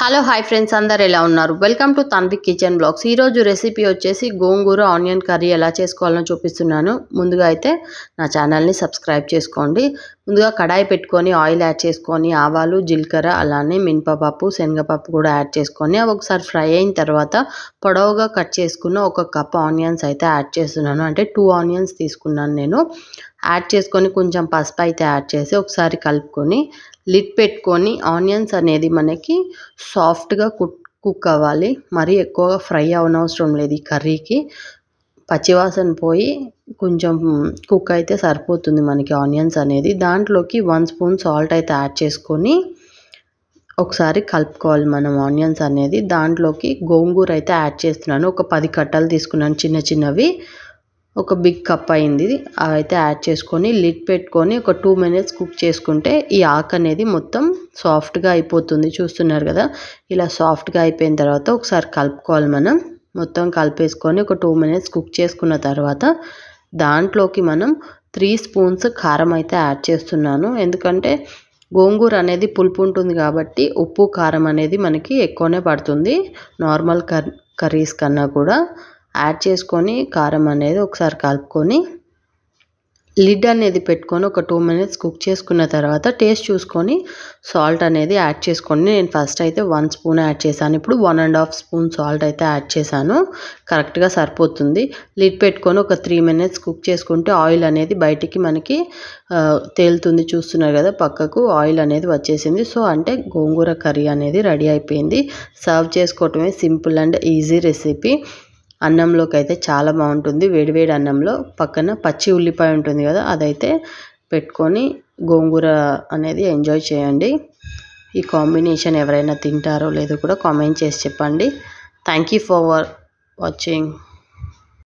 hello hi friends అందరు ఎలా ఉన్నారు welcome to Tanvi kitchen blogs ఈరోజు రెసిపీ వచ్చేసి గోంగూర ఆనియన్ కర్రీ ఎలా చేసుకోవాలో చూపిస్తున్నాను ముందుగా అయితే నా ఛానల్ని సబ్స్క్రైబ్ చేసుకోండి ముందుగా కడాయి పెట్టుకొని ఆయిల్ యాడ్ చేసుకొని ఆవాలు జీలకర్ర అలానే మినపపప్పు శనగపప్పు కూడా యాడ్ చేసుకొని అవి ఒకసారి ఫ్రై అయిన తర్వాత పొడవుగా కట్ చేసుకున్న ఒక కప్ ఆనియన్స్ అయితే యాడ్ చేస్తున్నాను అంటే టూ ఆనియన్స్ తీసుకున్నాను నేను యాడ్ చేసుకొని కొంచెం పసుపు అయితే యాడ్ చేసి ఒకసారి కలుపుకొని లిడ్ పెట్టుకొని ఆనియన్స్ అనేది మనకి సాఫ్ట్గా కుక్ కుక్ అవ్వాలి మరీ ఎక్కువగా ఫ్రై అవనవసరం లేదు ఈ కర్రీకి పచ్చివాసన పోయి కొంచెం కుక్ అయితే సరిపోతుంది మనకి ఆనియన్స్ అనేది దాంట్లోకి వన్ స్పూన్ సాల్ట్ అయితే యాడ్ చేసుకొని ఒకసారి కలుపుకోవాలి మనం ఆనియన్స్ అనేది దాంట్లోకి గోంగూర అయితే యాడ్ చేస్తున్నాను ఒక పది కట్టలు తీసుకున్నాను చిన్న చిన్నవి ఒక బిగ్ కప్ అయింది అయితే యాడ్ చేసుకొని లిడ్ పెట్టుకొని ఒక టూ మినిట్స్ కుక్ చేసుకుంటే ఈ ఆకు అనేది మొత్తం సాఫ్ట్గా అయిపోతుంది చూస్తున్నారు కదా ఇలా సాఫ్ట్గా అయిపోయిన తర్వాత ఒకసారి కలుపుకోవాలి మనం మొత్తం కలిపేసుకొని ఒక టూ మినిట్స్ కుక్ చేసుకున్న తర్వాత దాంట్లోకి మనం త్రీ స్పూన్స్ కారం అయితే యాడ్ చేస్తున్నాను ఎందుకంటే గోంగూర అనేది పులుపు ఉంటుంది కాబట్టి ఉప్పు కారం అనేది మనకి ఎక్కువనే పడుతుంది నార్మల్ కర్రీస్ కన్నా కూడా యాడ్ చేసుకొని కారం అనేది ఒకసారి కలుపుకొని లిడ్ అనేది పెట్టుకొని ఒక టూ మినిట్స్ కుక్ చేసుకున్న తర్వాత టేస్ట్ చూసుకొని సాల్ట్ అనేది యాడ్ చేసుకొని నేను ఫస్ట్ అయితే వన్ స్పూన్ యాడ్ చేశాను ఇప్పుడు one and half spoon salt అయితే యాడ్ చేశాను కరెక్ట్గా సరిపోతుంది లిడ్ పెట్టుకొని ఒక త్రీ మినిట్స్ కుక్ చేసుకుంటే ఆయిల్ అనేది బయటికి మనకి తేలుతుంది చూస్తున్నారు కదా పక్కకు ఆయిల్ అనేది వచ్చేసింది సో అంటే గోంగూర కర్రీ అనేది రెడీ అయిపోయింది సర్వ్ చేసుకోవటమే సింపుల్ అండ్ ఈజీ రెసిపీ అన్నంలోకి అయితే చాలా బాగుంటుంది వేడివేడి అన్నంలో పక్కన పచ్చి ఉల్లిపాయ ఉంటుంది కదా అదైతే పెట్టుకొని గోంగూర అనేది ఎంజాయ్ చేయండి ఈ కాంబినేషన్ ఎవరైనా తింటారో లేదో కూడా కామెంట్ చేసి చెప్పండి థ్యాంక్ యూ ఫర్ వాచింగ్